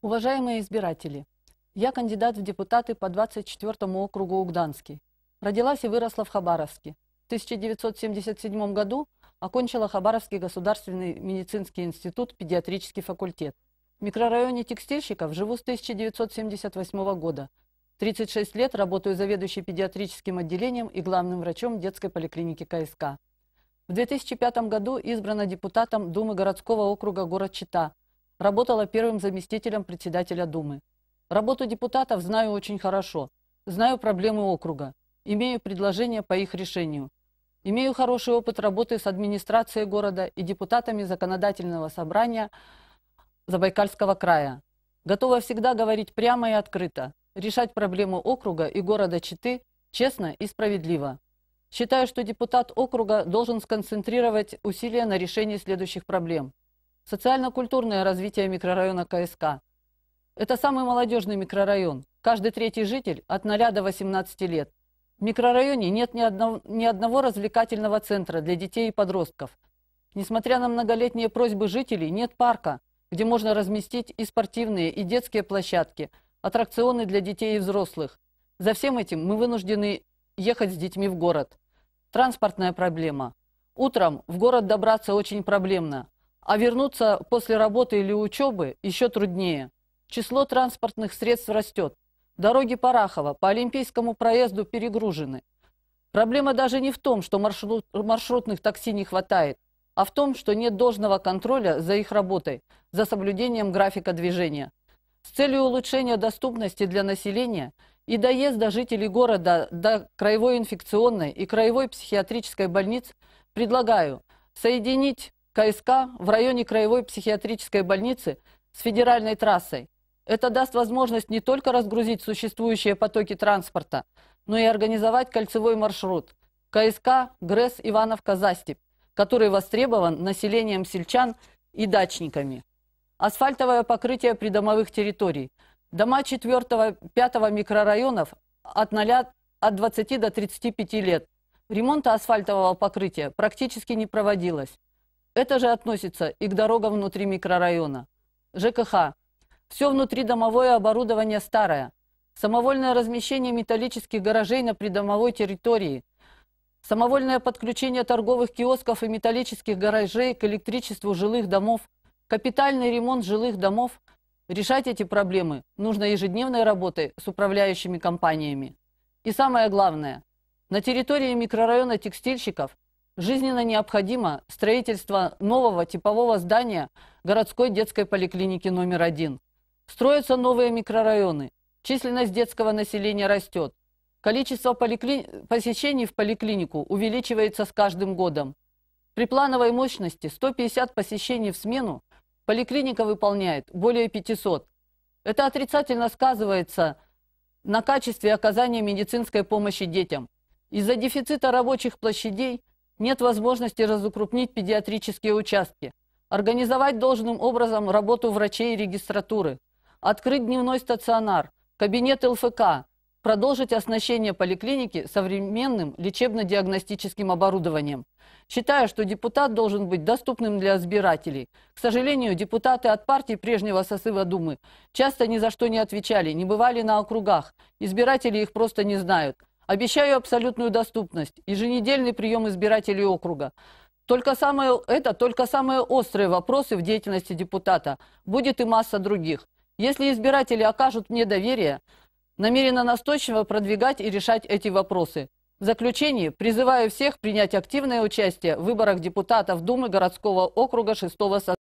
Уважаемые избиратели, я кандидат в депутаты по 24 округу Угданский. Родилась и выросла в Хабаровске. В 1977 году окончила Хабаровский государственный медицинский институт, педиатрический факультет. В микрорайоне текстильщиков живу с 1978 года. 36 лет работаю заведующей педиатрическим отделением и главным врачом детской поликлиники КСК. В 2005 году избрана депутатом Думы городского округа город Чита – Работала первым заместителем председателя Думы. Работу депутатов знаю очень хорошо. Знаю проблемы округа. Имею предложения по их решению. Имею хороший опыт работы с администрацией города и депутатами законодательного собрания Забайкальского края. Готова всегда говорить прямо и открыто, решать проблемы округа и города Читы честно и справедливо. Считаю, что депутат округа должен сконцентрировать усилия на решении следующих проблем – Социально-культурное развитие микрорайона КСК. Это самый молодежный микрорайон. Каждый третий житель от 0 до 18 лет. В микрорайоне нет ни одного, ни одного развлекательного центра для детей и подростков. Несмотря на многолетние просьбы жителей, нет парка, где можно разместить и спортивные, и детские площадки, аттракционы для детей и взрослых. За всем этим мы вынуждены ехать с детьми в город. Транспортная проблема. Утром в город добраться очень проблемно а вернуться после работы или учебы еще труднее. Число транспортных средств растет. Дороги Парахова по Олимпийскому проезду перегружены. Проблема даже не в том, что маршрут, маршрутных такси не хватает, а в том, что нет должного контроля за их работой, за соблюдением графика движения. С целью улучшения доступности для населения и доезда жителей города до краевой инфекционной и краевой психиатрической больниц предлагаю соединить КСК в районе краевой психиатрической больницы с федеральной трассой. Это даст возможность не только разгрузить существующие потоки транспорта, но и организовать кольцевой маршрут КСК ГРЭС Ивановка-Застепь, который востребован населением сельчан и дачниками. Асфальтовое покрытие придомовых территорий. Дома 4-5 микрорайонов от 0 от 20 до 35 лет. Ремонта асфальтового покрытия практически не проводилось. Это же относится и к дорогам внутри микрорайона. ЖКХ. Все внутридомовое оборудование старое. Самовольное размещение металлических гаражей на придомовой территории. Самовольное подключение торговых киосков и металлических гаражей к электричеству жилых домов. Капитальный ремонт жилых домов. Решать эти проблемы нужно ежедневной работой с управляющими компаниями. И самое главное, на территории микрорайона текстильщиков – жизненно необходимо строительство нового типового здания городской детской поликлиники номер один. Строятся новые микрорайоны, численность детского населения растет, количество поликли... посещений в поликлинику увеличивается с каждым годом. При плановой мощности 150 посещений в смену поликлиника выполняет более 500. Это отрицательно сказывается на качестве оказания медицинской помощи детям. Из-за дефицита рабочих площадей нет возможности разукрупнить педиатрические участки. Организовать должным образом работу врачей и регистратуры. Открыть дневной стационар, кабинет ЛФК. Продолжить оснащение поликлиники современным лечебно-диагностическим оборудованием. Считаю, что депутат должен быть доступным для избирателей. К сожалению, депутаты от партии прежнего сосыва Думы часто ни за что не отвечали, не бывали на округах. Избиратели их просто не знают. Обещаю абсолютную доступность, еженедельный прием избирателей округа. Только самое, это только самые острые вопросы в деятельности депутата. Будет и масса других. Если избиратели окажут мне доверие, намерена настойчиво продвигать и решать эти вопросы. В заключение призываю всех принять активное участие в выборах депутатов Думы городского округа 6 состава.